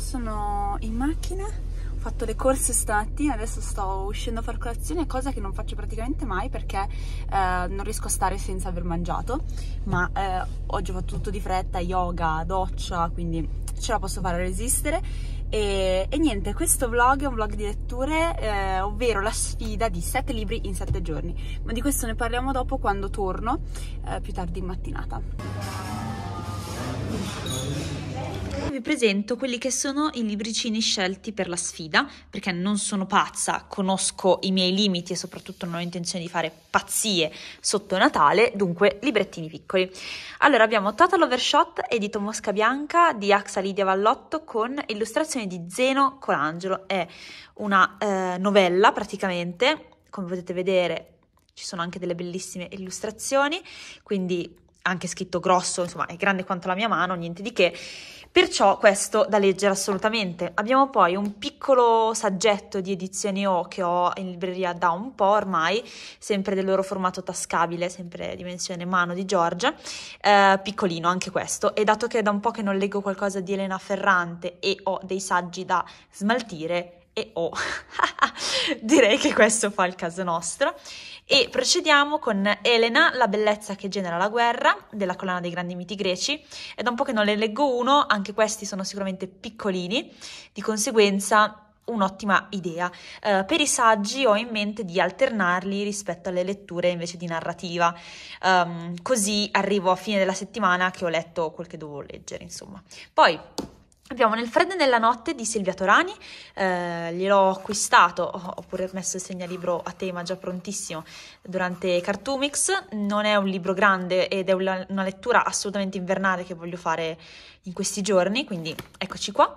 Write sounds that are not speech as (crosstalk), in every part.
sono in macchina, ho fatto le corse stamattina, adesso sto uscendo a far colazione, cosa che non faccio praticamente mai perché eh, non riesco a stare senza aver mangiato, ma eh, oggi ho fatto tutto di fretta, yoga, doccia, quindi ce la posso fare a resistere. E, e, niente, questo vlog è un vlog di letture, eh, ovvero la sfida di 7 libri in 7 giorni. Ma di questo ne parliamo dopo quando torno, eh, più tardi in mattinata vi presento quelli che sono i libricini scelti per la sfida, perché non sono pazza, conosco i miei limiti e soprattutto non ho intenzione di fare pazzie sotto Natale, dunque librettini piccoli. Allora abbiamo Total Overshot, edito Mosca Bianca di Axa Lidia Vallotto con illustrazioni di Zeno Colangelo, è una eh, novella praticamente, come potete vedere ci sono anche delle bellissime illustrazioni, quindi anche scritto grosso, insomma è grande quanto la mia mano, niente di che. Perciò questo da leggere assolutamente. Abbiamo poi un piccolo saggetto di edizione O che ho in libreria da un po' ormai, sempre del loro formato tascabile, sempre dimensione mano di Giorgia, eh, piccolino anche questo. E dato che è da un po' che non leggo qualcosa di Elena Ferrante e ho dei saggi da smaltire, e ho, (laughs) direi che questo fa il caso nostro. E procediamo con Elena, la bellezza che genera la guerra, della collana dei grandi miti greci. È da un po' che non ne leggo uno, anche questi sono sicuramente piccolini, di conseguenza un'ottima idea. Uh, per i saggi ho in mente di alternarli rispetto alle letture invece di narrativa, um, così arrivo a fine della settimana che ho letto quel che dovevo leggere, insomma. Poi Abbiamo Nel freddo e nella notte di Silvia Torani, eh, gliel'ho acquistato, oh, ho pure messo il segnalibro a tema già prontissimo durante Cartoomix, non è un libro grande ed è una, una lettura assolutamente invernale che voglio fare in questi giorni, quindi eccoci qua.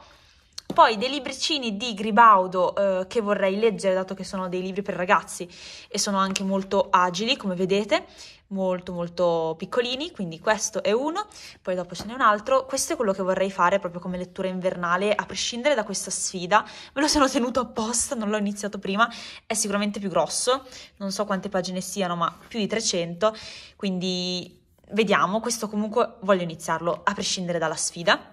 Poi dei libricini di Gribaudo eh, che vorrei leggere, dato che sono dei libri per ragazzi e sono anche molto agili, come vedete molto molto piccolini, quindi questo è uno, poi dopo ce n'è un altro, questo è quello che vorrei fare proprio come lettura invernale, a prescindere da questa sfida, me lo sono tenuto apposta, non l'ho iniziato prima, è sicuramente più grosso, non so quante pagine siano, ma più di 300, quindi vediamo, questo comunque voglio iniziarlo a prescindere dalla sfida.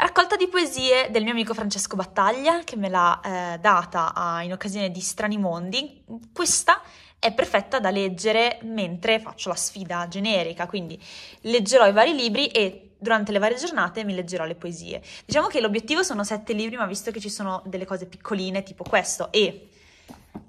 Raccolta di poesie del mio amico Francesco Battaglia che me l'ha eh, data a, ah, in occasione di Strani Mondi. Questa è è perfetta da leggere mentre faccio la sfida generica, quindi leggerò i vari libri e durante le varie giornate mi leggerò le poesie. Diciamo che l'obiettivo sono sette libri, ma visto che ci sono delle cose piccoline tipo questo e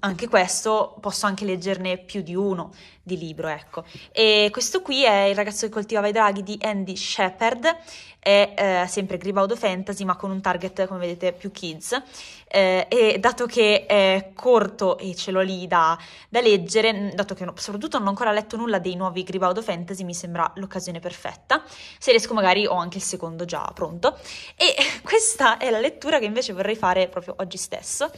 anche questo posso anche leggerne più di uno di libro, ecco. E questo qui è Il ragazzo che coltivava i draghi di Andy Shepard, è eh, sempre Gribaudo Fantasy, ma con un target, come vedete, più kids eh, e dato che è corto e ce l'ho lì da, da leggere, mm, dato che no, soprattutto non ho ancora letto nulla dei nuovi Gribaldo Fantasy, mi sembra l'occasione perfetta. Se riesco magari ho anche il secondo già pronto. E (laughs) questa è la lettura che invece vorrei fare proprio oggi stesso,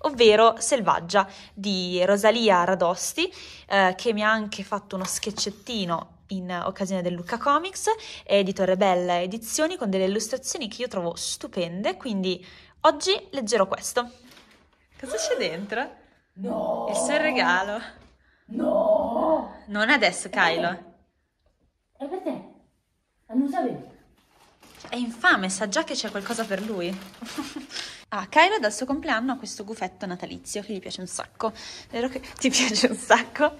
ovvero Selvaggia di Rosalia Radosti, eh, che mi ha anche fatto uno sketchettino in occasione del Lucca Comics, editore Bella Edizioni, con delle illustrazioni che io trovo stupende, quindi Oggi leggerò questo. Cosa c'è dentro? No! Il suo regalo. No! Non adesso, eh, Kylo. Eh, è per te. Non sapevo. È infame, sa già che c'è qualcosa per lui. (laughs) A Cairo dal suo compleanno ha questo gufetto natalizio che gli piace un sacco. Vero che ti (laughs) piace un sacco?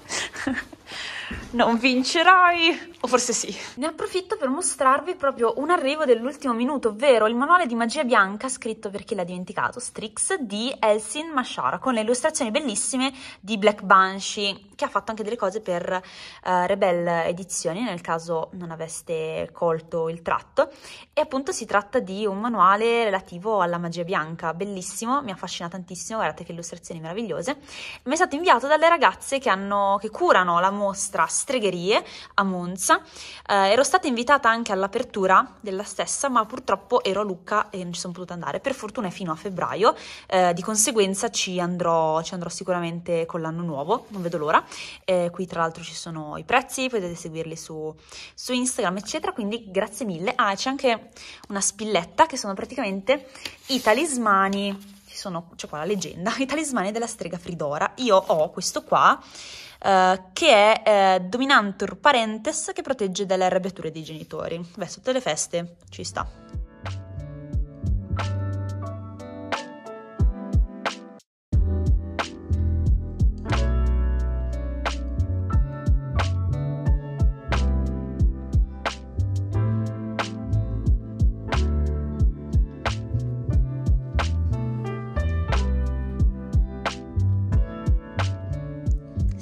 (laughs) non vincerai! O forse sì. Ne approfitto per mostrarvi proprio un arrivo dell'ultimo minuto, ovvero il manuale di magia bianca scritto per chi l'ha dimenticato, Strix, di Elsin Mashara, con le illustrazioni bellissime di Black Banshee, che ha fatto anche delle cose per uh, Rebel Edizioni, nel caso non aveste colto il tratto. E appunto si tratta di un manuale relativo alla magia bianca bianca, bellissimo, mi affascina tantissimo, guardate che illustrazioni meravigliose. Mi è stato inviato dalle ragazze che, hanno, che curano la mostra Stregherie a Monza. Eh, ero stata invitata anche all'apertura della stessa, ma purtroppo ero a Lucca e non ci sono potuta andare. Per fortuna è fino a febbraio, eh, di conseguenza ci andrò, ci andrò sicuramente con l'anno nuovo, non vedo l'ora. Eh, qui tra l'altro ci sono i prezzi, potete seguirli su, su Instagram, eccetera. Quindi grazie mille. Ah, c'è anche una spilletta che sono praticamente i talismani talismani. Sono, c'è qua la leggenda, (laughs) i talismani della strega Fridora. Io ho questo qua, eh, che è eh, Dominantur Parentes, che protegge dalle arrabbiature dei genitori. Beh, sotto le feste ci sta.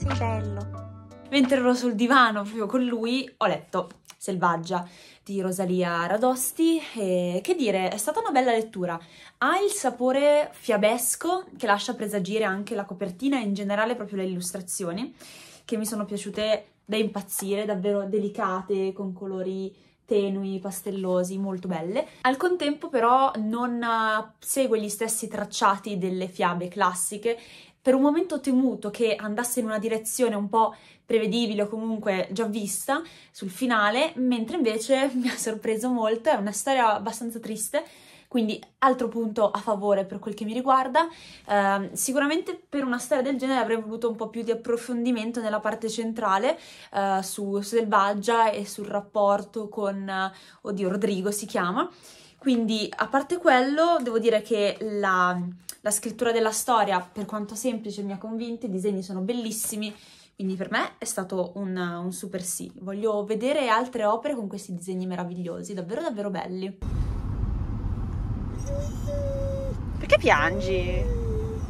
sei bello. Mentre ero sul divano proprio con lui, ho letto Selvaggia di Rosalia Radosti e che dire, è stata una bella lettura. Ha il sapore fiabesco che lascia presagire anche la copertina e in generale proprio le illustrazioni che mi sono piaciute da impazzire, davvero delicate, con colori tenui, pastellosi, molto belle. Al contempo però non segue gli stessi tracciati delle fiabe classiche per un momento temuto che andasse in una direzione un po' prevedibile o comunque già vista sul finale, mentre invece (laughs) mi ha sorpreso molto, è una storia abbastanza triste, quindi altro punto a favore per quel che mi riguarda. Eh, sicuramente per una storia del genere avrei voluto un po' più di approfondimento nella parte centrale eh, su Selvaggia e sul rapporto con, oddio, Rodrigo si chiama. Quindi, a parte quello, devo dire che la la scrittura della storia, per quanto semplice, mi ha convinto, i disegni sono bellissimi, quindi per me è stato un, un super sì. Voglio vedere altre opere con questi disegni meravigliosi, davvero davvero belli. Perché piangi?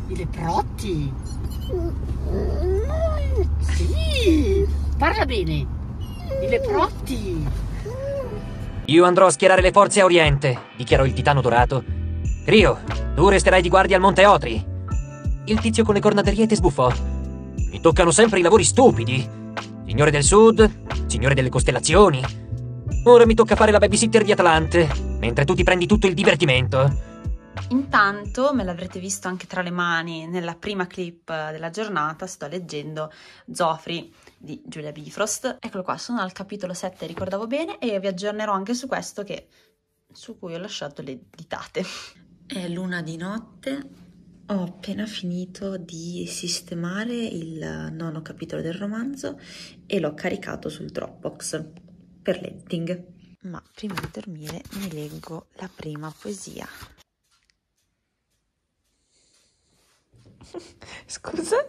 I leprotti? Sì, parla bene. I leprotti. Io andrò a schierare le forze a Oriente, dichiarò il titano dorato Rio, tu resterai di guardia al Monte Otri. Il tizio con le corna d'ariete sbuffò. Mi toccano sempre i lavori stupidi. Signore del Sud, signore delle costellazioni. Ora mi tocca fare la babysitter di Atlante, mentre tu ti prendi tutto il divertimento. Intanto, me l'avrete visto anche tra le mani nella prima clip della giornata, sto leggendo Zofri di Giulia Bifrost. Eccolo qua, sono al capitolo 7, ricordavo bene, e vi aggiornerò anche su questo che, su cui ho lasciato le ditate. È luna di notte, ho appena finito di sistemare il nono capitolo del romanzo e l'ho caricato sul Dropbox per l'editing. Ma prima di dormire mi leggo la prima poesia. (laughs) Scusa?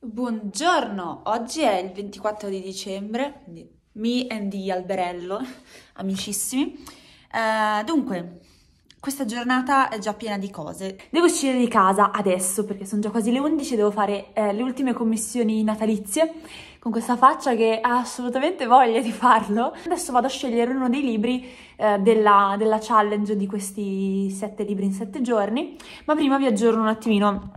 Buongiorno, oggi è il 24 di dicembre, quindi me and the alberello, (laughs) amicissimi. Uh, dunque, questa giornata è già piena di cose. Devo uscire di casa adesso perché sono già quasi le 11 devo fare eh, le ultime commissioni natalizie con questa faccia che ha assolutamente voglia di farlo. Adesso vado a scegliere uno dei libri eh, della, della challenge di questi sette libri in sette giorni, ma prima vi aggiorno un attimino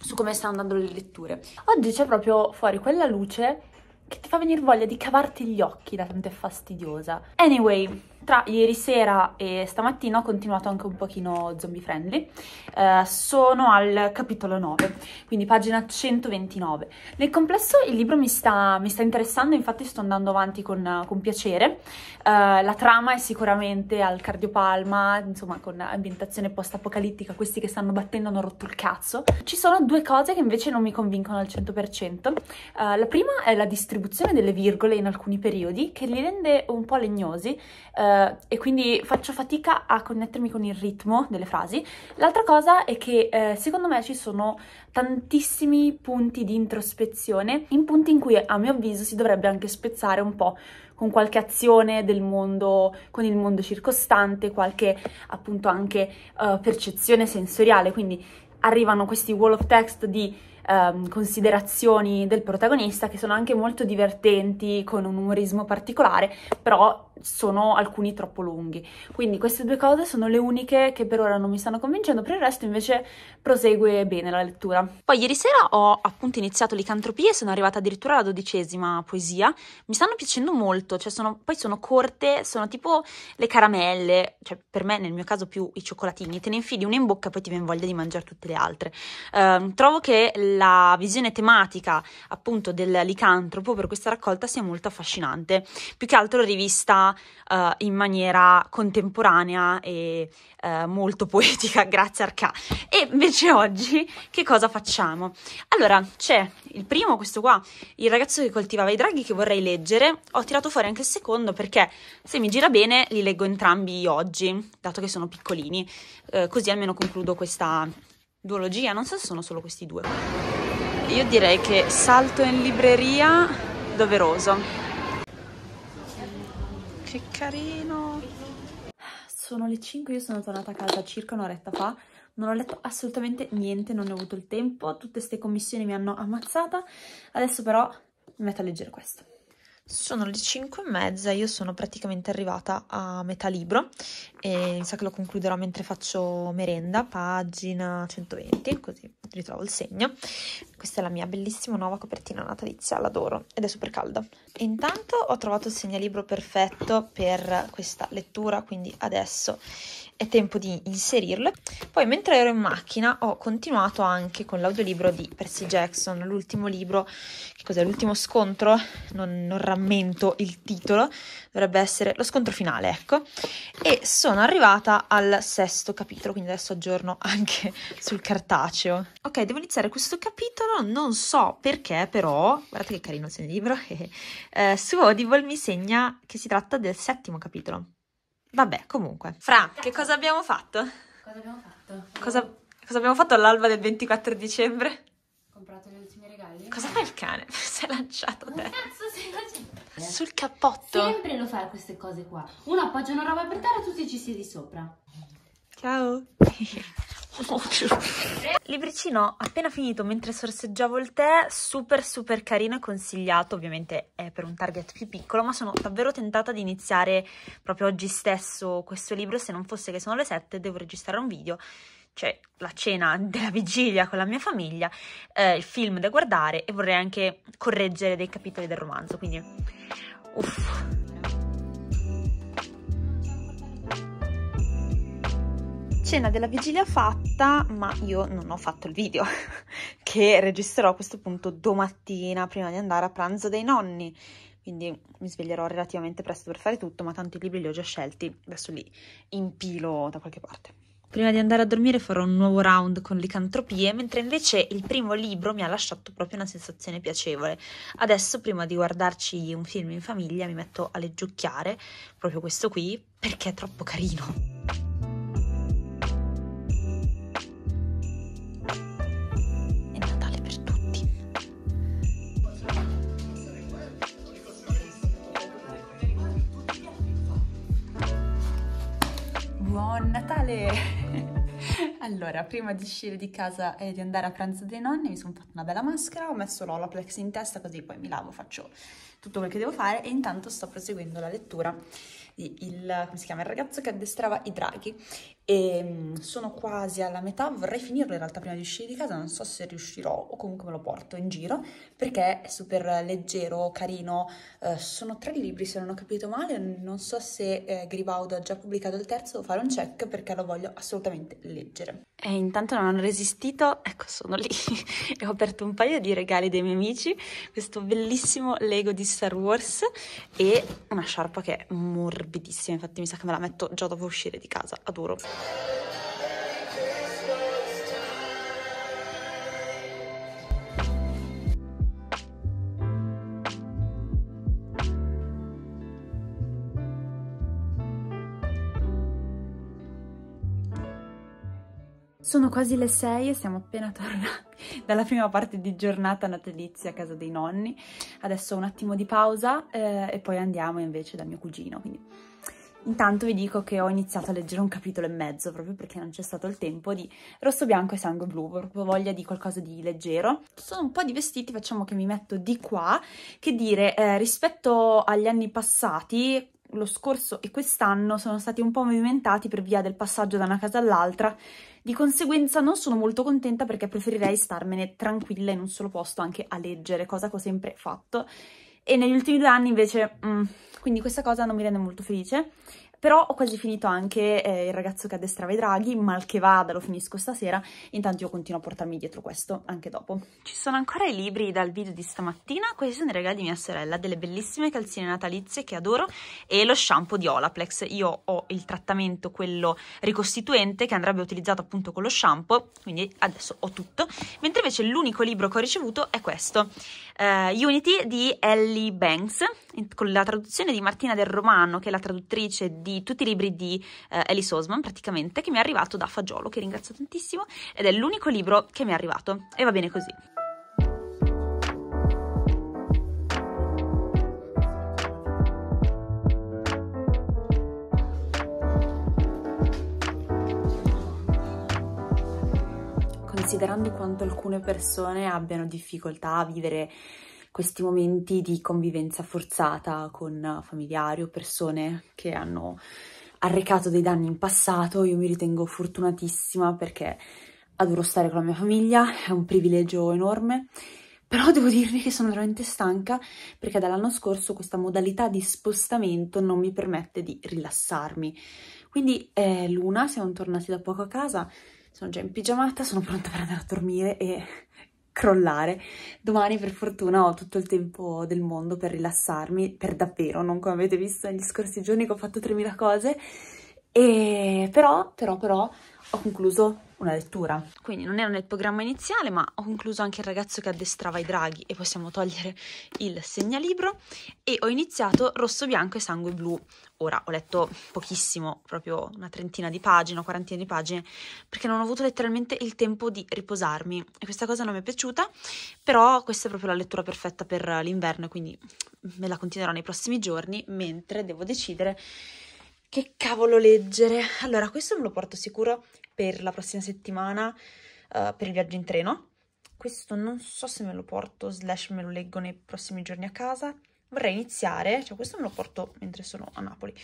su come stanno andando le letture. Oggi c'è proprio fuori quella luce che ti fa venire voglia di cavarti gli occhi da tanto è fastidiosa. Anyway, tra ieri sera e stamattina ho continuato anche un pochino zombie friendly, eh, sono al capitolo 9, quindi pagina 129. Nel complesso il libro mi sta, mi sta interessando, infatti sto andando avanti con, con piacere, eh, la trama è sicuramente al cardiopalma, insomma con ambientazione post-apocalittica, questi che stanno battendo hanno rotto il cazzo. Ci sono due cose che invece non mi convincono al 100%, eh, la prima è la distribuzione delle virgole in alcuni periodi, che li rende un po' legnosi, eh, eh, e quindi faccio fatica a connettermi con il ritmo delle frasi. L'altra cosa è che eh, secondo me ci sono tantissimi punti di introspezione, in punti in cui a mio avviso si dovrebbe anche spezzare un po' con qualche azione del mondo, con il mondo circostante, qualche appunto anche eh, percezione sensoriale, quindi arrivano questi wall of text di ehm, considerazioni del protagonista che sono anche molto divertenti, con un umorismo particolare, però sono alcuni troppo lunghi. Quindi queste due cose sono le uniche che per ora non mi stanno convincendo, per il resto invece prosegue bene la lettura. Poi ieri sera ho appunto iniziato l'icantropia e sono arrivata addirittura alla dodicesima poesia, mi stanno piacendo molto, cioè sono, poi sono corte, sono tipo le caramelle, cioè per me nel mio caso più i cioccolatini, te ne infili una in bocca e poi ti viene voglia di mangiare tutte le altre. Um, trovo che la visione tematica appunto del per questa raccolta sia molto affascinante, più che altro rivista uh, in maniera contemporanea e uh, molto (laughs) poetica, grazie Arca. E invece oggi che cosa facciamo? Allora, c'è il primo, questo qua, il ragazzo che coltivava i draghi che vorrei leggere, ho tirato fuori anche il secondo perché se mi gira bene li leggo entrambi oggi, dato che sono piccolini, uh, così almeno concludo questa duologia, non so se sono solo questi due. Io direi che salto in libreria doveroso. Che carino! Sono le 5, io sono tornata a casa circa un'oretta fa, non ho letto assolutamente niente, non ne ho avuto il tempo, tutte queste commissioni mi hanno ammazzata, adesso però mi metto a leggere questo. Sono le 5 e mezza, io sono praticamente arrivata a metà libro e mi sa che lo concluderò mentre faccio merenda, pagina 120, così ritrovo il segno. Questa è la mia bellissima nuova copertina natalizia, l'adoro ed è super calda. intanto ho trovato il segnalibro perfetto per questa lettura, quindi adesso è tempo di inserirlo. Poi mentre ero in macchina ho continuato anche con l'audiolibro di Percy Jackson, l'ultimo libro, che cos'è? L'ultimo scontro, non, non rammento il titolo, dovrebbe essere lo scontro finale, ecco. E sono arrivata al sesto capitolo, quindi adesso aggiorno anche (laughs) sul cartaceo. Ok, devo iniziare questo capitolo, non so perché però, guardate che carino il segno libro, (laughs) eh, su Audible mi segna che si tratta del settimo capitolo Vabbè, comunque. Fra, che cosa abbiamo fatto? Cosa abbiamo fatto? Cosa, cosa abbiamo fatto all'alba del 24 dicembre? Comprato gli ultimi regali. Cosa fa il cane? (laughs) si è lanciato Ma te. cazzo si è lanciato? Sul cappotto. Sempre lo fai queste cose qua. Uno appoggia una roba per terra e tutti ci siedi sopra. Ciao. (laughs) Oh, Libricino appena finito mentre sorseggiavo il tè, super super carino e consigliato, ovviamente è per un target più piccolo, ma sono davvero tentata di iniziare proprio oggi stesso questo libro, se non fosse che sono le 7 devo registrare un video, cioè la cena della vigilia con la mia famiglia, eh, il film da guardare e vorrei anche correggere dei capitoli del romanzo, quindi uff Cena della vigilia fatta, ma io non ho fatto il video (laughs) che registrerò a questo punto domattina prima di andare a pranzo dei nonni. Quindi mi sveglierò relativamente presto per fare tutto, ma tanti libri li ho già scelti, adesso li impilo da qualche parte. Prima di andare a dormire farò un nuovo round con licantropie, mentre invece il primo libro mi ha lasciato proprio una sensazione piacevole. Adesso, prima di guardarci un film in famiglia, mi metto a leggiucchiare proprio questo qui perché è troppo carino. Natale! (laughs) Allora, prima di uscire di casa e di andare a pranzo dei nonni mi sono fatta una bella maschera, ho messo l'Olaplex in testa così poi mi lavo, faccio tutto quello che devo fare e intanto sto proseguendo la lettura di il, come si chiama, il ragazzo che addestrava i draghi e mm, sono quasi alla metà, vorrei finirlo in realtà prima di uscire di casa, non so se riuscirò o comunque me lo porto in giro perché è super leggero, carino, eh, sono tre libri se non ho capito male, non so se eh, Gribaudo ha già pubblicato il terzo, devo fare un check perché lo voglio assolutamente leggere. E eh, intanto non hanno resistito, ecco sono lì (laughs) e ho aperto un paio di regali dei miei amici, questo bellissimo Lego di Star Wars e una sciarpa che è morbidissima, infatti mi sa che me la metto già dopo uscire di casa, adoro. Sono quasi le 6 e siamo appena tornati (laughs) dalla prima parte di giornata natalizia a casa dei nonni. Adesso un attimo di pausa eh, e poi andiamo invece da mio cugino. Quindi Intanto vi dico che ho iniziato a leggere un capitolo e mezzo, proprio perché non c'è stato il tempo di rosso bianco e sangue blu, proprio voglia di qualcosa di leggero. Sono un po' di vestiti, facciamo che mi metto di qua, che dire, eh, rispetto agli anni passati, lo scorso e quest'anno sono stati un po' movimentati per via del passaggio da una casa all'altra, di conseguenza non sono molto contenta perché preferirei starmene tranquilla in un solo posto anche a leggere, cosa che ho sempre fatto e negli ultimi due anni invece... Mm, quindi questa cosa non mi rende molto felice però ho quasi finito anche eh, Il ragazzo che addestrava i draghi, mal che vada lo finisco stasera, intanto io continuo a portarmi dietro questo anche dopo. Ci sono ancora i libri dal video di stamattina, questi sono i regali di mia sorella, delle bellissime calzine natalizie che adoro e lo shampoo di Olaplex. Io ho il trattamento, quello ricostituente, che andrebbe utilizzato appunto con lo shampoo, quindi adesso ho tutto. Mentre invece l'unico libro che ho ricevuto è questo, eh, Unity di Ellie Banks, con la traduzione di Martina del Romano, che è la traduttrice di di tutti i libri di eh, Alice Osman, praticamente, che mi è arrivato da Fagiolo, che ringrazio tantissimo, ed è l'unico libro che mi è arrivato, e va bene così. Considerando quanto alcune persone abbiano difficoltà a vivere questi momenti di convivenza forzata con familiari o persone che hanno arrecato dei danni in passato, io mi ritengo fortunatissima perché adoro stare con la mia famiglia, è un privilegio enorme, però devo dirvi che sono veramente stanca perché dall'anno scorso questa modalità di spostamento non mi permette di rilassarmi. Quindi è eh, luna, siamo tornati da poco a casa, sono già in pigiamata, sono pronta per andare a dormire e crollare. Domani per fortuna ho tutto il tempo del mondo per rilassarmi, per davvero, non come avete visto negli scorsi giorni che ho fatto 3000 cose, e però, però, però, ho concluso una lettura. Quindi non ero nel programma iniziale, ma ho concluso anche il ragazzo che addestrava i draghi e possiamo togliere il segnalibro e ho iniziato Rosso Bianco e Sangue Blu. Ora ho letto pochissimo, proprio una trentina di pagine, una quarantina di pagine, perché non ho avuto letteralmente il tempo di riposarmi e questa cosa non mi è piaciuta, però questa è proprio la lettura perfetta per l'inverno, e quindi me la continuerò nei prossimi giorni, mentre devo decidere che cavolo leggere? Allora, questo me lo porto sicuro per la prossima settimana, uh, per il viaggio in treno. Questo non so se me lo porto, slash me lo leggo nei prossimi giorni a casa. Vorrei iniziare, cioè questo me lo porto mentre sono a Napoli.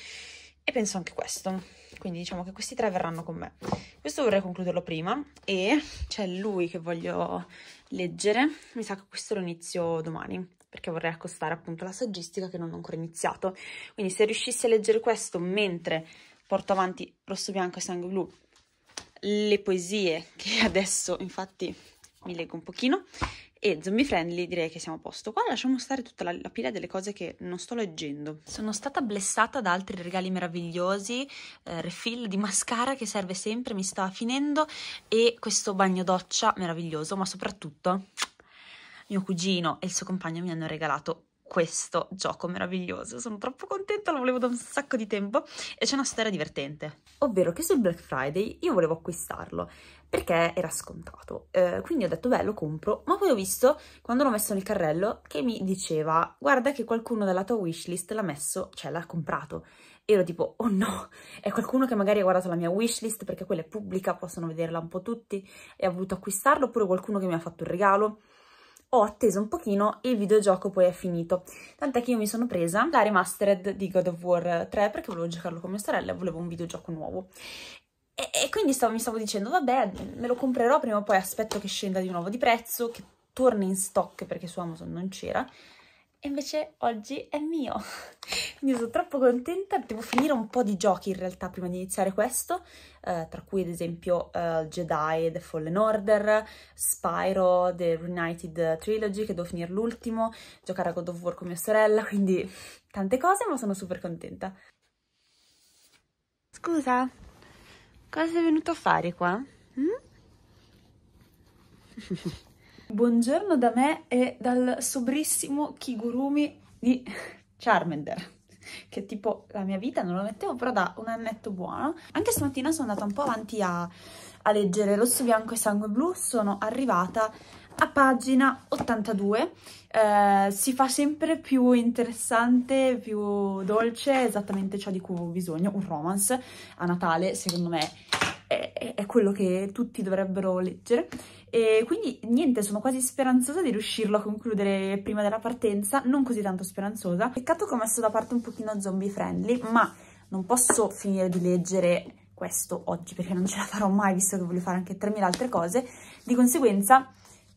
E penso anche questo, quindi diciamo che questi tre verranno con me. Questo vorrei concluderlo prima e c'è lui che voglio leggere, mi sa che questo lo inizio domani perché vorrei accostare appunto la saggistica che non ho ancora iniziato. Quindi se riuscissi a leggere questo mentre porto avanti Rosso Bianco e Sangue Blu, le poesie che (laughs) adesso infatti mi leggo un pochino, e zombie friendly direi che siamo a posto. Qua lasciamo stare tutta la, la, pila delle cose che non sto leggendo. Sono stata blessata da altri regali meravigliosi, eh, refill di mascara che serve sempre, mi sta finendo e questo bagno doccia meraviglioso, ma soprattutto mio cugino e il suo compagno mi hanno regalato questo gioco meraviglioso. Sono troppo contenta, lo volevo da un sacco di tempo e c'è una storia divertente. Ovvero che sul Black Friday io volevo acquistarlo perché era scontato. Eh, quindi ho detto beh lo compro, ma poi ho visto quando l'ho messo nel carrello che mi diceva guarda che qualcuno dalla tua wishlist l'ha messo, cioè l'ha comprato. E ero tipo, oh no, è qualcuno che magari ha guardato la mia wishlist perché quella è pubblica, possono vederla un po' tutti e ha voluto acquistarlo, oppure qualcuno che mi ha fatto il regalo ho atteso un pochino e il videogioco poi è finito. Tant'è che io mi sono presa la remastered di God of War 3 perché volevo giocarlo con mia sorella e volevo un videogioco nuovo. E, e quindi stavo, mi stavo dicendo, vabbè, me lo comprerò prima o poi, aspetto che scenda di nuovo di prezzo, che torni in stock perché su Amazon non c'era e invece oggi è mio. (laughs) Quindi sono troppo contenta, devo finire un po' di giochi in realtà prima di iniziare questo, eh, tra cui ad esempio eh, Jedi, The Fallen Order, Spyro, The Reunited Trilogy, che devo finire l'ultimo, giocare a God of War con mia sorella, (laughs) quindi tante cose, ma sono super contenta. Scusa, cosa sei venuto a fare qua? Mm? (laughs) buongiorno da me e dal sobrissimo Kigurumi di Charmander che tipo la mia vita non lo mettevo però da un annetto buono anche stamattina sono andata un po' avanti a, a leggere Rosso Bianco e Sangue Blu sono arrivata a pagina 82 eh, si fa sempre più interessante, più dolce, esattamente ciò di cui ho bisogno, un romance a Natale secondo me è quello che tutti dovrebbero leggere e quindi niente, sono quasi speranzosa di riuscirlo a concludere prima della partenza, non così tanto speranzosa. Peccato che ho messo da parte un pochino zombie friendly, ma non posso finire di leggere questo oggi perché non ce la farò mai visto che voglio fare anche 3.000 altre cose. Di conseguenza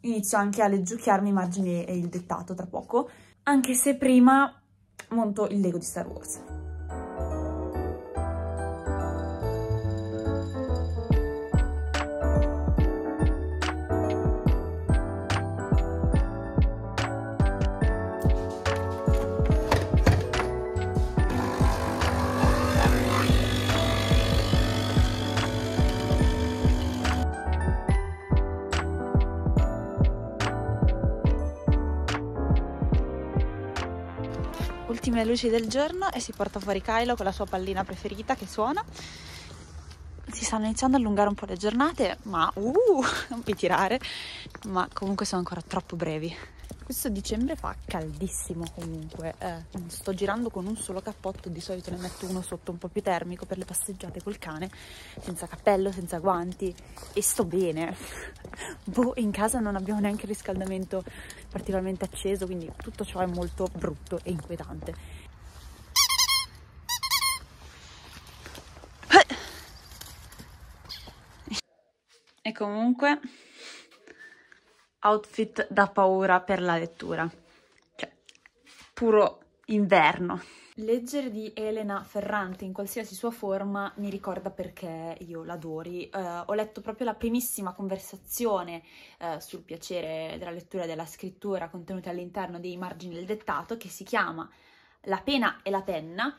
inizio anche a leggiucchiarmi i margini e il dettato tra poco, anche se prima monto il Lego di Star Wars. ultime luci del giorno e si porta fuori Kylo con la sua pallina preferita che suona. Si stanno iniziando a allungare un po' le giornate, ma uh, (laughs) non mi tirare, ma comunque sono ancora troppo brevi. Questo dicembre fa caldissimo comunque, eh, cioè, sto girando con un solo cappotto, di solito ne metto uno sotto un po' più termico per le passeggiate col cane, senza cappello, senza guanti e sto bene. (laughs) boh, in casa non abbiamo neanche il riscaldamento particolarmente acceso, quindi tutto ciò è molto brutto e inquietante. E comunque outfit da paura per la lettura. Cioè, puro inverno. Leggere di Elena Ferrante in qualsiasi sua forma mi ricorda perché io l'adori. Uh, ho letto proprio la primissima conversazione uh, sul piacere della lettura e della scrittura contenuta all'interno dei margini del dettato che si chiama La pena e la penna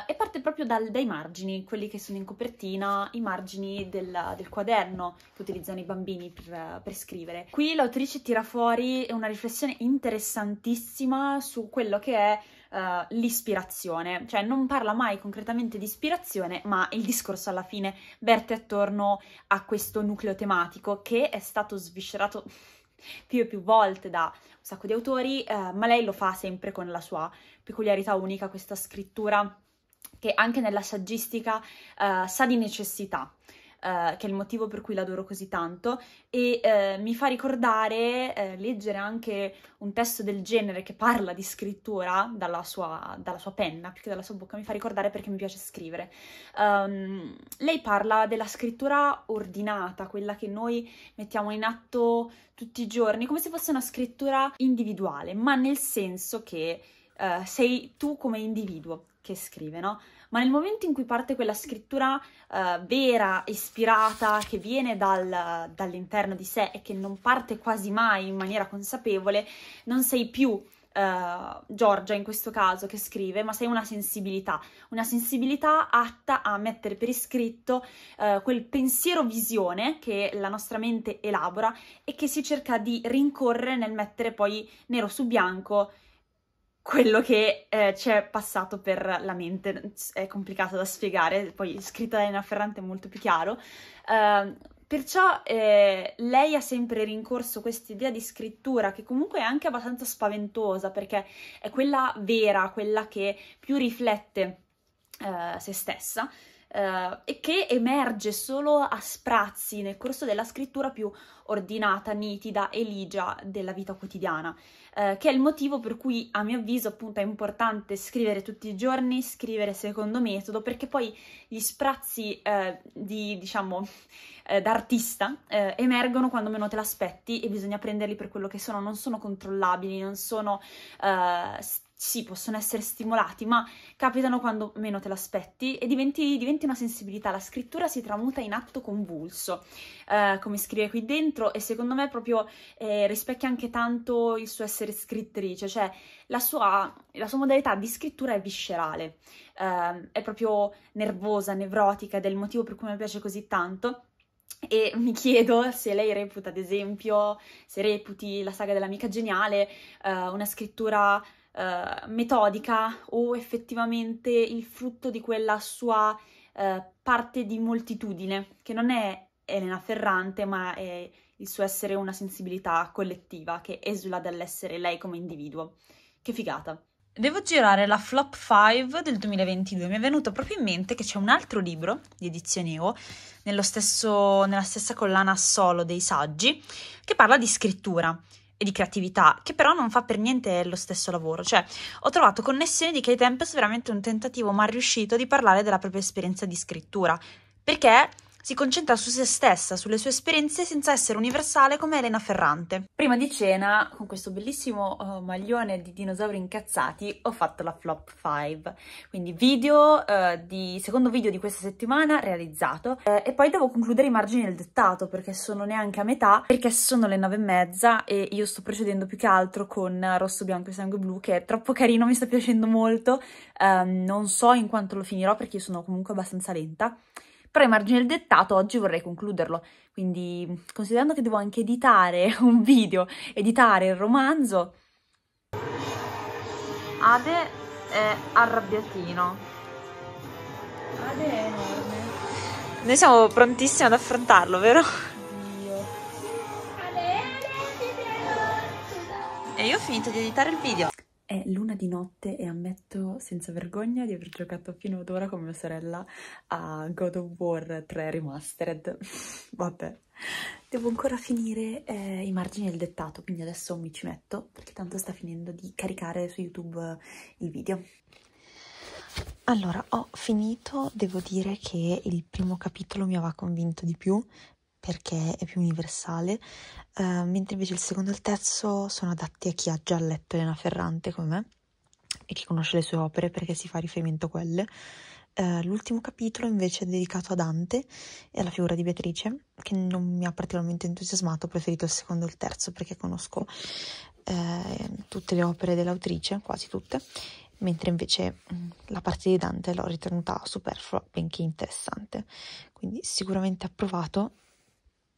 eh, e parte proprio dal, dai margini, quelli che sono in copertina, i margini del, del quaderno che utilizzano i bambini per, per, scrivere. Qui l'autrice tira fuori una riflessione interessantissima su quello che è eh, l'ispirazione, cioè non parla mai concretamente di ispirazione, ma il discorso alla fine verte attorno a questo nucleo tematico che è stato sviscerato più e più volte da un sacco di autori, eh, ma lei lo fa sempre con la sua peculiarità unica, questa scrittura che anche nella saggistica uh, sa di necessità, uh, che è il motivo per cui l'adoro così tanto, e uh, mi fa ricordare leggere anche un testo del genere che parla di scrittura dalla sua, dalla sua, penna, più che dalla sua bocca, mi fa ricordare perché mi piace scrivere. Um, lei parla della scrittura ordinata, quella che noi mettiamo in atto tutti i giorni, come se fosse una scrittura individuale, ma nel senso che sei tu come individuo che scrive, no? ma nel momento in cui parte quella scrittura uh, vera, ispirata, che viene dal, dall'interno di sé e che non parte quasi mai in maniera consapevole, non sei più Uh, Giorgia in questo caso che scrive, ma sei una sensibilità, una sensibilità atta a mettere per iscritto uh, quel pensiero visione che la nostra mente elabora e che si cerca di rincorrere nel mettere poi nero su bianco quello che eh, ci è passato per la mente, è complicato da spiegare, poi scritta da Elena Ferrante è molto più chiaro. Eh, perciò eh, lei ha sempre rincorso questa idea di scrittura che comunque è anche abbastanza spaventosa perché è quella vera, quella che più riflette eh, se stessa, eh, e che emerge solo a sprazzi nel corso della scrittura più ordinata, nitida e ligia della vita quotidiana, eh, che è il motivo per cui a mio avviso appunto è importante scrivere tutti i giorni, scrivere secondo metodo, perché poi gli sprazzi eh, di, diciamo, eh, d'artista eh, emergono quando meno te l'aspetti e bisogna prenderli per quello che sono, non sono controllabili, non sono... Eh, St- sì, possono essere stimolati, ma capitano quando meno te l'aspetti e diventi, diventi, una sensibilità. La scrittura si tramuta in atto convulso, eh, come scrive qui dentro, e secondo me proprio eh, rispecchia anche tanto il suo essere scrittrice, cioè la sua, la sua modalità di scrittura è viscerale, eh, è proprio nervosa, nevrotica, ed è il motivo per cui mi piace così tanto. E mi chiedo se lei reputa, ad esempio, se reputi la saga dell'amica geniale eh, una scrittura eh, metodica o effettivamente il frutto di quella sua uh, parte di moltitudine, che non è Elena Ferrante, ma è il suo essere una sensibilità collettiva che esula dall'essere lei come individuo. Che figata! Devo girare la Flop 5 del 2022. Mi è venuto proprio in mente che c'è un altro libro di edizione EO, nello stesso, nella stessa collana solo dei saggi, che parla di scrittura e di creatività, che però non fa per niente lo stesso lavoro. Cioè, ho trovato connessione di Kate Tempest veramente un tentativo mal riuscito di parlare della propria esperienza di scrittura, perché si concentra su se stessa, sulle sue esperienze senza essere universale come Elena Ferrante. Prima di cena, con questo bellissimo uh, maglione di dinosauri incazzati, ho fatto la flop 5, quindi video uh, di secondo video di questa settimana realizzato eh, e poi devo concludere i margini del dettato perché sono neanche a metà, perché sono le nove e mezza e io sto procedendo più che altro con Rosso Bianco e Sangue Blu che è troppo carino, mi sta piacendo molto, um, non so in quanto lo finirò perché io sono comunque abbastanza lenta però i margini del dettato oggi vorrei concluderlo, quindi considerando che devo anche editare (laughs) un video, editare il romanzo... Ade è arrabbiatino. Ade è enorme. Noi siamo prontissimi ad affrontarlo, vero? E io ho finito di editare il video. È l'una di notte e ammetto senza vergogna di aver giocato fino ad ora con mia sorella a God of War 3 Remastered. (laughs) Vabbè, devo ancora finire eh, i margini del dettato, quindi adesso mi ci metto perché tanto sta finendo di caricare su YouTube eh, il video. Allora, ho finito, devo dire che il primo capitolo mi aveva convinto di più, perché è più universale, uh, mentre invece il secondo e il terzo sono adatti a chi ha già letto Elena Ferrante come me e chi conosce le sue opere perché si fa riferimento a quelle. Uh, l'ultimo capitolo invece è dedicato a Dante e alla figura di Beatrice, che non mi ha particolarmente entusiasmato, ho preferito il secondo e il terzo perché conosco uh, tutte le opere dell'autrice, quasi tutte, mentre invece mh, mm, la parte di Dante l'ho ritenuta superflua, benché interessante. Quindi sicuramente approvato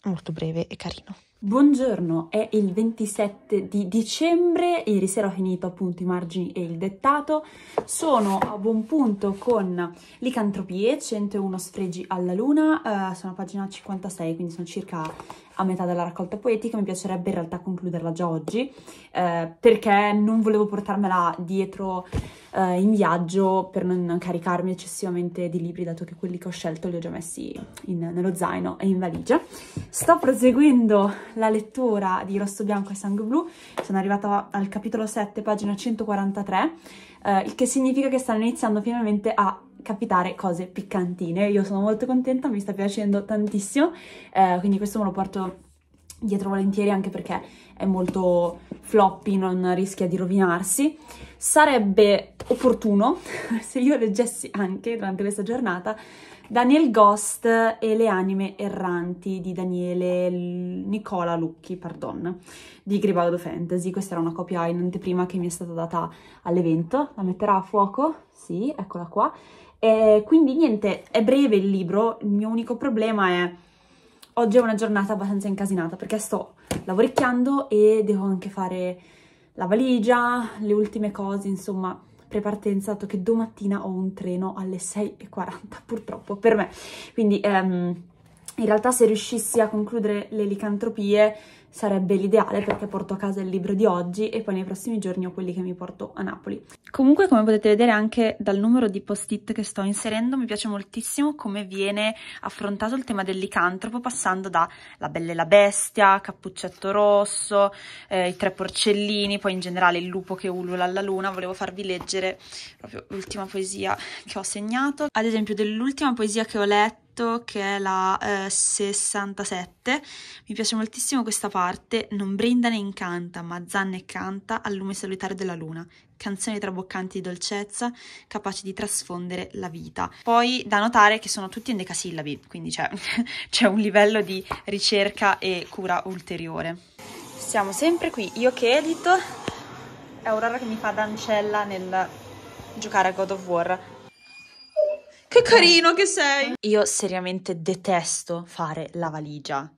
molto breve e carino. Buongiorno, è il 27 di dicembre, ieri sera ho finito appunto i margini e il dettato, sono a buon punto con Licantropie, 101 sfregi alla luna, eh, sono a pagina 56, quindi sono circa a metà della raccolta poetica, mi piacerebbe in realtà concluderla già oggi, eh, perché non volevo portarmela dietro eh, in viaggio per non caricarmi eccessivamente di libri, dato che quelli che ho scelto li ho già messi in, nello zaino e in valigia. Sto proseguendo la lettura di Rosso Bianco e Sangue Blu, sono arrivata al capitolo 7, pagina 143, eh, il che significa che stanno iniziando finalmente a capitare cose piccantine. Io sono molto contenta, mi sta piacendo tantissimo, eh, quindi questo me lo porto dietro volentieri anche perché è molto floppy, non rischia di rovinarsi. Sarebbe opportuno (laughs) se io leggessi anche durante questa giornata Daniel Ghost e le anime erranti di Daniele Nicola Lucchi, pardon, di Gribaldo Fantasy. Questa era una copia in anteprima che mi è stata data all'evento. La metterà a fuoco? Sì, eccola qua. E quindi niente, è breve il libro, il mio unico problema è oggi è una giornata abbastanza incasinata perché sto lavoricchiando e devo anche fare la valigia, le ultime cose, insomma prepartenza, dato che domattina ho un treno alle 6.40 (laughs) purtroppo per me. Quindi ehm, in realtà se riuscissi a concludere le licantropie sarebbe l'ideale perché porto a casa il libro di oggi e poi nei prossimi giorni ho quelli che mi porto a Napoli. Comunque come potete vedere anche dal numero di post-it che sto inserendo mi piace moltissimo come viene affrontato il tema del licantropo passando da La Bella e la Bestia, Cappuccetto Rosso, eh, I Tre Porcellini, poi in generale Il Lupo che ulula alla luna. Volevo farvi leggere proprio l'ultima poesia che ho segnato. Ad esempio dell'ultima poesia che ho letto scritto che è la eh, 67. Mi piace moltissimo questa parte. Non brinda né incanta, ma zanne canta al lume solitario della luna. Canzoni traboccanti di dolcezza, capaci di trasfondere la vita. Poi da notare che sono tutti endecasillabi, quindi c'è, (laughs) c'è un livello di ricerca e cura ulteriore. Siamo sempre qui, io che edito. È Aurora che mi fa d'ancella nel giocare a God of War che ecco. carino che sei! Io seriamente detesto fare la valigia.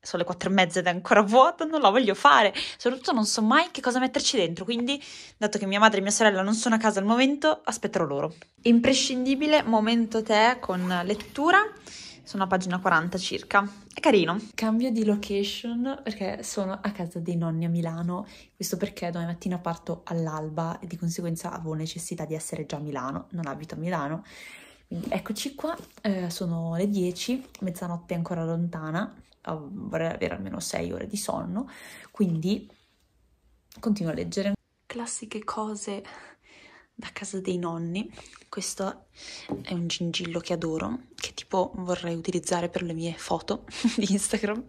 Sono le quattro e mezza ed è ancora vuota, non la voglio fare. Soprattutto non so mai che cosa metterci dentro, quindi, dato che mia madre e mia sorella non sono a casa al momento, aspetterò loro. Imprescindibile momento tè con lettura sono a pagina 40 circa. È carino. Cambio di location perché sono a casa dei nonni a Milano. Questo perché domani mattina parto all'alba e di conseguenza avevo necessità di essere già a Milano. Non abito a Milano, quindi eccoci qua, eh, sono le 10, mezzanotte è ancora lontana, vorrei avere almeno 6 ore di sonno, quindi continuo a leggere. Classiche cose da casa dei nonni. Questo è un gingillo che adoro, che tipo vorrei utilizzare per le mie foto (laughs) di Instagram.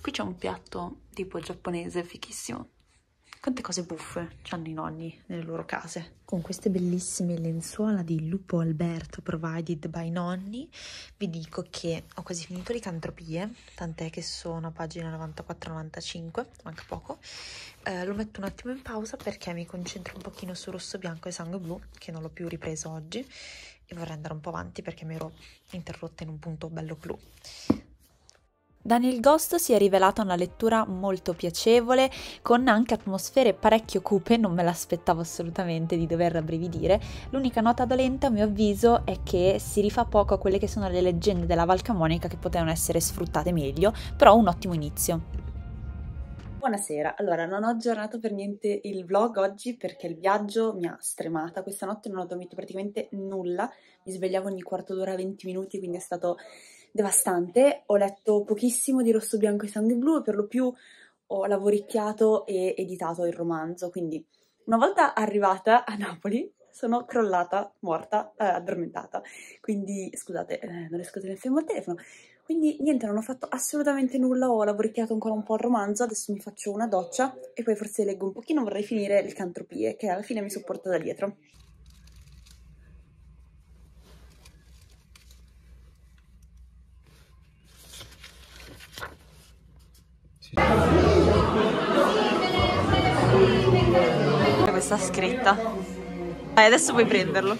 Qui c'è un piatto tipo giapponese fichissimo. Quante cose buffe hanno i nonni nelle loro case. Con queste bellissime lenzuola di Lupo Alberto provided by nonni, vi dico che ho quasi finito le cantropie, tant'è che sono a pagina 94-95, manca poco. Eh, lo metto un attimo in pausa perché mi concentro un pochino su Rosso Bianco e Sangue Blu, che non l'ho più ripreso oggi, e vorrei andare un po' avanti perché mi ero interrotta in un punto bello clou. Daniel Ghost si è rivelata una lettura molto piacevole, con anche atmosfere parecchio cupe, non me l'aspettavo assolutamente di dover rabbrividire. L'unica nota dolente, a mio avviso, è che si rifà poco a quelle che sono le leggende della Valcamonica che potevano essere sfruttate meglio, però un ottimo inizio. Buonasera, allora non ho aggiornato per niente il vlog oggi perché il viaggio mi ha stremata, questa notte non ho dormito praticamente nulla, mi svegliavo ogni quarto d'ora, 20 minuti, quindi è stato devastante, ho letto pochissimo di Rosso Bianco e Sangue Blu e per lo più ho lavoricchiato e editato il romanzo, quindi una volta arrivata a Napoli sono crollata, morta, eh, addormentata, quindi scusate, eh, non riesco a tenere fermo il telefono, quindi niente, non ho fatto assolutamente nulla, ho lavoricchiato ancora un po' il romanzo, adesso mi faccio una doccia e poi forse leggo un pochino, vorrei finire le cantropie, che alla fine mi sopporta da dietro. Questa scritta. E adesso puoi prenderlo.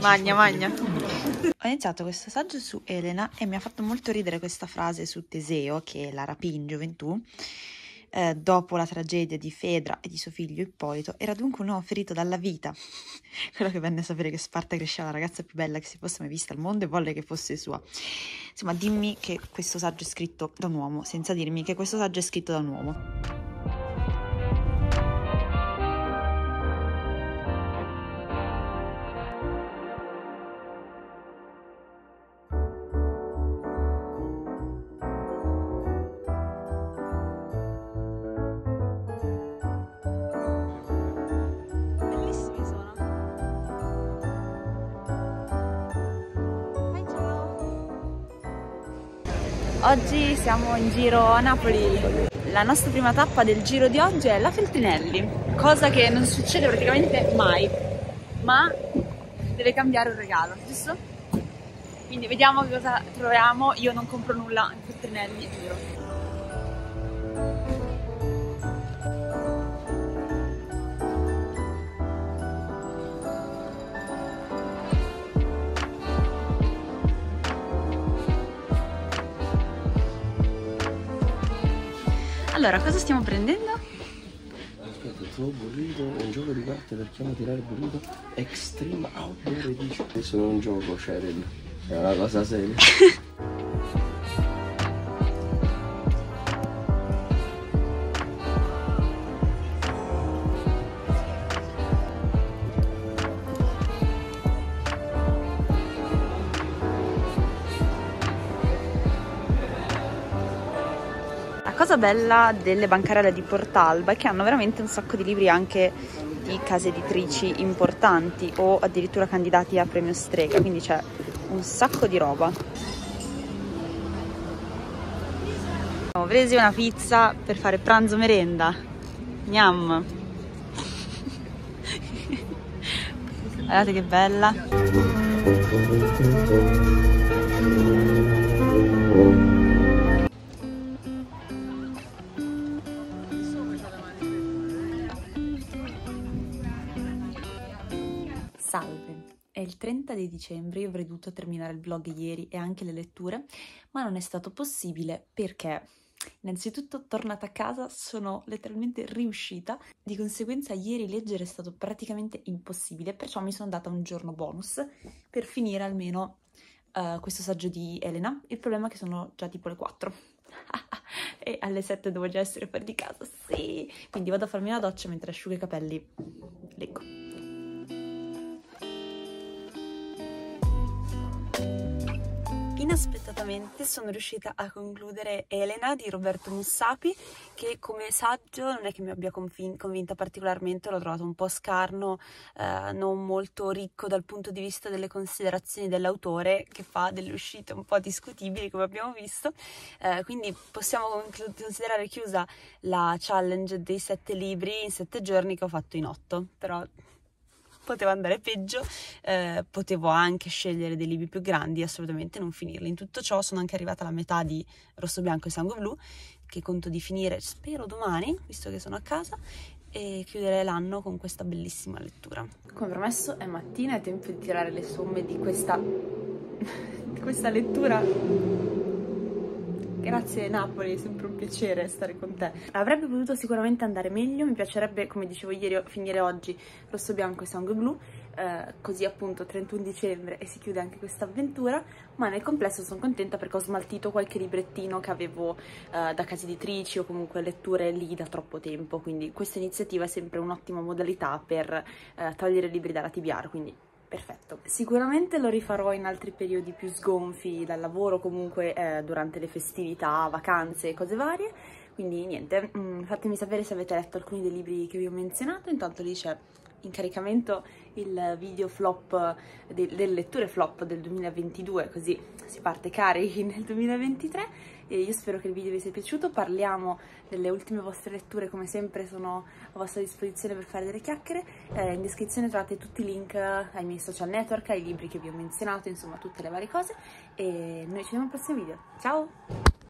Magna, magna. Ho iniziato questo saggio su Elena e mi ha fatto molto ridere questa frase su Teseo che la rapì in gioventù eh, dopo la tragedia di Fedra e di suo figlio Ippolito, era dunque un uomo ferito dalla vita. (laughs) Quello che venne a sapere che Sparta cresceva la ragazza più bella che si fosse mai vista al mondo e volle che fosse sua. Insomma, dimmi che questo saggio è scritto da un uomo, senza dirmi che questo saggio è scritto da un uomo. Oggi siamo in giro a Napoli. La nostra prima tappa del giro di oggi è la Feltrinelli, cosa che non succede praticamente mai, ma deve cambiare un regalo, giusto? Quindi vediamo cosa troviamo, io non compro nulla in Feltrinelli, giuro. Allora, cosa stiamo prendendo? Aspetta, il tuo Burrito è un gioco di carte per chi ama il burrito Extreme Outdoor Edition. Questo non è un gioco, Cheryl. È una cosa seria. (laughs) bella delle bancarelle di Portalba che hanno veramente un sacco di libri anche di case editrici importanti o addirittura candidati a premio strega, quindi c'è un sacco di roba. Siamo presi una pizza per fare pranzo merenda. Gnam! (laughs) Guardate che bella! il 30 di dicembre, io avrei dovuto terminare il blog ieri e anche le letture, ma non è stato possibile perché Innanzitutto, tornata a casa, sono letteralmente riuscita. Di conseguenza, ieri leggere è stato praticamente impossibile, perciò mi sono data un giorno bonus per finire almeno uh, questo saggio di Elena. Il problema è che sono già tipo le 4. (laughs) e alle 7 devo già essere fuori di casa, sì! Quindi vado a farmi una doccia mentre asciugo i capelli. Leggo. inaspettatamente sono riuscita a concludere Elena di Roberto Mussapi che come saggio non è che mi abbia convinta particolarmente, l'ho trovato un po' scarno, eh, non molto ricco dal punto di vista delle considerazioni dell'autore che fa delle uscite un po' discutibili come abbiamo visto, eh, quindi possiamo considerare chiusa la challenge dei sette libri in sette giorni che ho fatto in otto, però poteva andare peggio, eh, potevo anche scegliere dei libri più grandi e assolutamente non finirli. In tutto ciò sono anche arrivata alla metà di Rosso Bianco e Sangue Blu, che conto di finire, spero domani, visto che sono a casa, e chiudere l'anno con questa bellissima lettura. Come promesso è mattina, è tempo di tirare le somme di questa, (laughs) di questa lettura Grazie Napoli, è sempre un piacere stare con te. Avrebbe potuto sicuramente andare meglio, mi piacerebbe, come dicevo ieri, finire oggi rosso, bianco e sangue blu, eh, così appunto 31 dicembre e si chiude anche questa avventura, ma nel complesso sono contenta perché ho smaltito qualche librettino che avevo eh, da casa editrici o comunque letture lì da troppo tempo, quindi questa iniziativa è sempre un'ottima modalità per eh, togliere libri dalla TBR, quindi perfetto. Sicuramente lo rifarò in altri periodi più sgonfi dal lavoro, comunque eh, durante le festività, vacanze, e cose varie. Quindi niente, mm, fatemi sapere se avete letto alcuni dei libri che vi ho menzionato, intanto lì c'è in caricamento il video flop de delle letture flop del 2022, così si parte carichi (laughs) nel 2023 e io spero che il video vi sia piaciuto, parliamo delle ultime vostre letture, come sempre sono a vostra disposizione per fare delle chiacchiere. Eh, in descrizione trovate tutti i link eh, ai miei social network, ai libri che vi ho menzionato, insomma tutte le varie cose. E noi ci vediamo al prossimo video. Ciao!